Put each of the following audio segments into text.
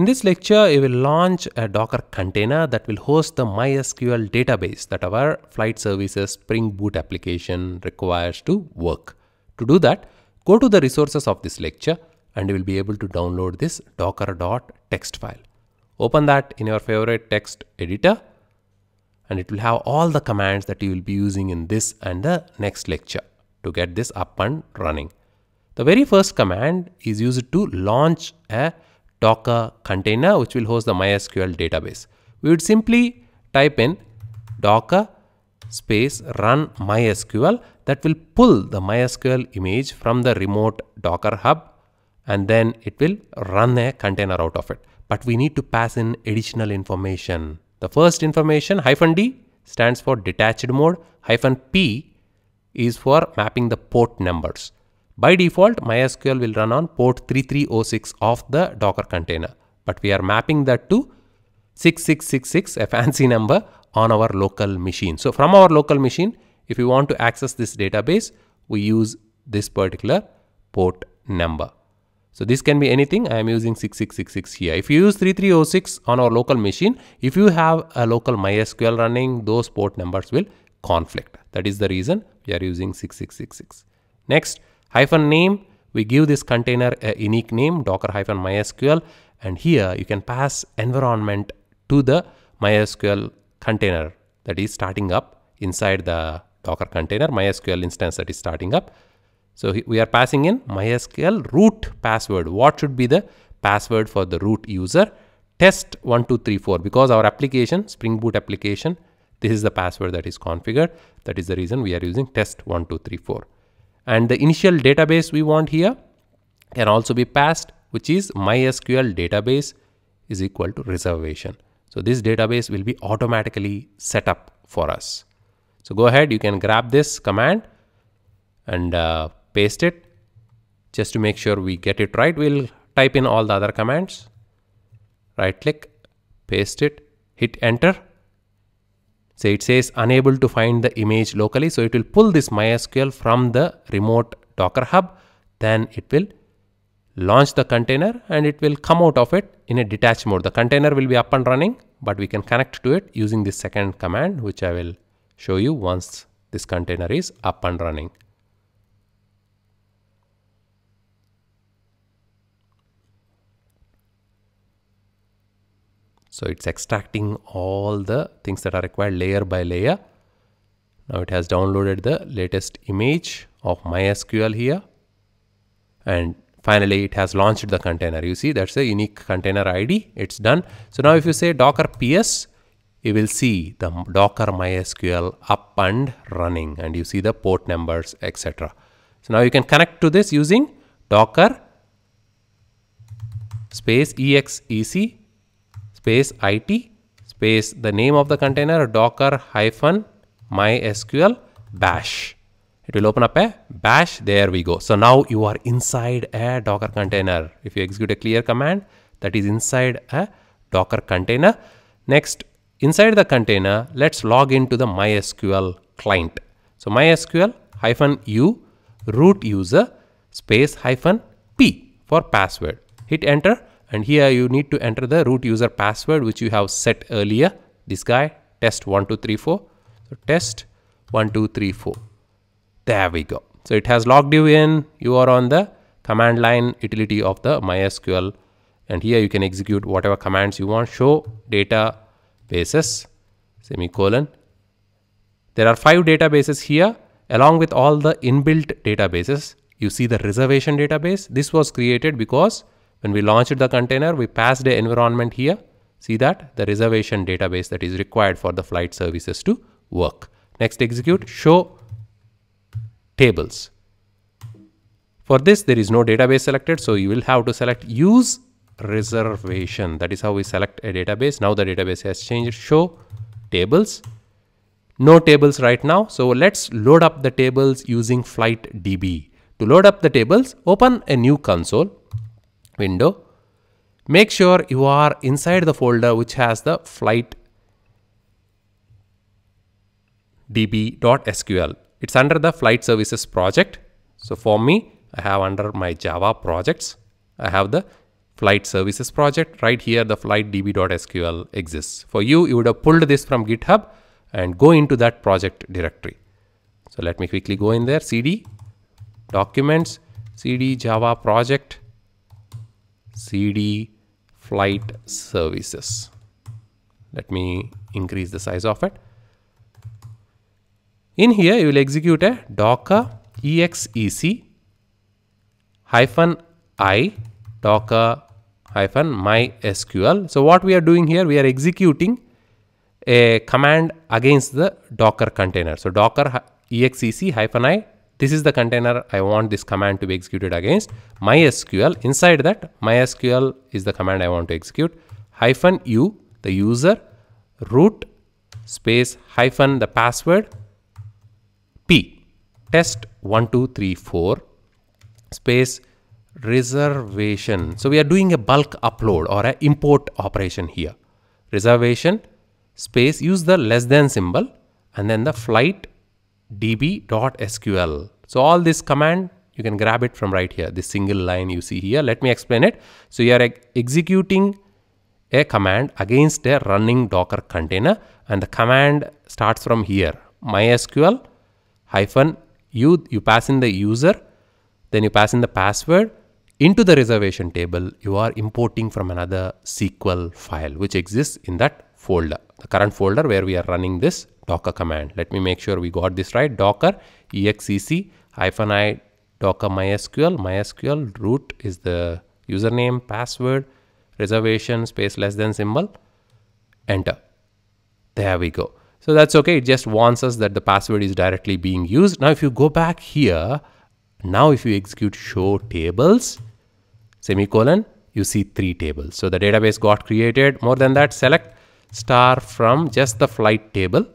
In this lecture, we will launch a Docker container that will host the MySQL database that our flight services Spring Boot application requires to work. To do that, go to the resources of this lecture and you will be able to download this docker.txt file. Open that in your favorite text editor and it will have all the commands that you will be using in this and the next lecture to get this up and running. The very first command is used to launch a Docker container which will host the MySQL database. We would simply type in Docker space run MySQL that will pull the MySQL image from the remote Docker hub and then it will run a container out of it. But we need to pass in additional information. The first information hyphen D stands for detached mode, hyphen P is for mapping the port numbers. By default, MySQL will run on port 3306 of the Docker container, but we are mapping that to 6666, a fancy number, on our local machine. So from our local machine, if you want to access this database, we use this particular port number. So this can be anything. I am using 6666 here. If you use 3306 on our local machine, if you have a local MySQL running, those port numbers will conflict. That is the reason we are using 6666. Next, Hyphen name, we give this container a unique name, docker hyphen mysql. And here you can pass environment to the MySQL container that is starting up inside the Docker container, MySQL instance that is starting up. So we are passing in MySQL root password. What should be the password for the root user? Test 1234 because our application, Spring Boot application, this is the password that is configured. That is the reason we are using test 1234 and the initial database we want here can also be passed which is MySQL database is equal to reservation. So this database will be automatically set up for us. So go ahead, you can grab this command and uh, paste it just to make sure we get it right. We'll type in all the other commands, right click, paste it, hit enter so it says unable to find the image locally. So it will pull this MySQL from the remote Docker Hub. Then it will launch the container and it will come out of it in a detached mode. The container will be up and running, but we can connect to it using this second command, which I will show you once this container is up and running. So it's extracting all the things that are required layer by layer. Now it has downloaded the latest image of MySQL here. And finally it has launched the container. You see that's a unique container ID. It's done. So now if you say docker ps, you will see the docker MySQL up and running and you see the port numbers etc. So now you can connect to this using docker space exec space IT space the name of the container docker hyphen mysql bash. It will open up a bash. There we go. So now you are inside a docker container. If you execute a clear command that is inside a docker container. Next inside the container, let's log into the MySQL client. So MySQL hyphen u root user space hyphen p for password. Hit enter and here you need to enter the root user password which you have set earlier this guy test1234 so test1234 there we go so it has logged you in you are on the command line utility of the mysql and here you can execute whatever commands you want show databases semicolon there are five databases here along with all the inbuilt databases you see the reservation database this was created because when we launched the container, we passed the environment here. See that the reservation database that is required for the flight services to work. Next execute show tables. For this, there is no database selected. So you will have to select use reservation. That is how we select a database. Now the database has changed show tables. No tables right now. So let's load up the tables using flight DB. To load up the tables, open a new console window. Make sure you are inside the folder which has the flight db.sql. It's under the flight services project. So for me, I have under my Java projects, I have the flight services project. Right here, the flight db.sql exists. For you, you would have pulled this from GitHub and go into that project directory. So let me quickly go in there, cd, documents, cd java project cd flight services. Let me increase the size of it. In here, you will execute a docker exec hyphen i docker hyphen mysql. So what we are doing here, we are executing a command against the docker container. So docker exec hyphen i this is the container I want this command to be executed against MySQL inside that MySQL is the command I want to execute hyphen u the user root space hyphen the password p test 1234 space reservation so we are doing a bulk upload or a import operation here reservation space use the less than symbol and then the flight db.sql. So all this command, you can grab it from right here, this single line you see here. Let me explain it. So you are executing a command against a running Docker container and the command starts from here, mysql hyphen you, you pass in the user, then you pass in the password into the reservation table, you are importing from another SQL file which exists in that folder, the current folder where we are running this docker command. Let me make sure we got this right, docker exec hyphen i docker mysql, mysql root is the username, password, reservation, space less than symbol, enter. There we go. So that's okay. It just warns us that the password is directly being used. Now, if you go back here, now if you execute show tables, semicolon, you see three tables. So the database got created. More than that, select star from just the flight table.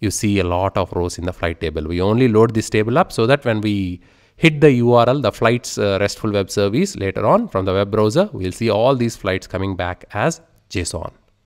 You see a lot of rows in the flight table. We only load this table up so that when we hit the URL, the flights uh, RESTful web service later on from the web browser, we'll see all these flights coming back as JSON.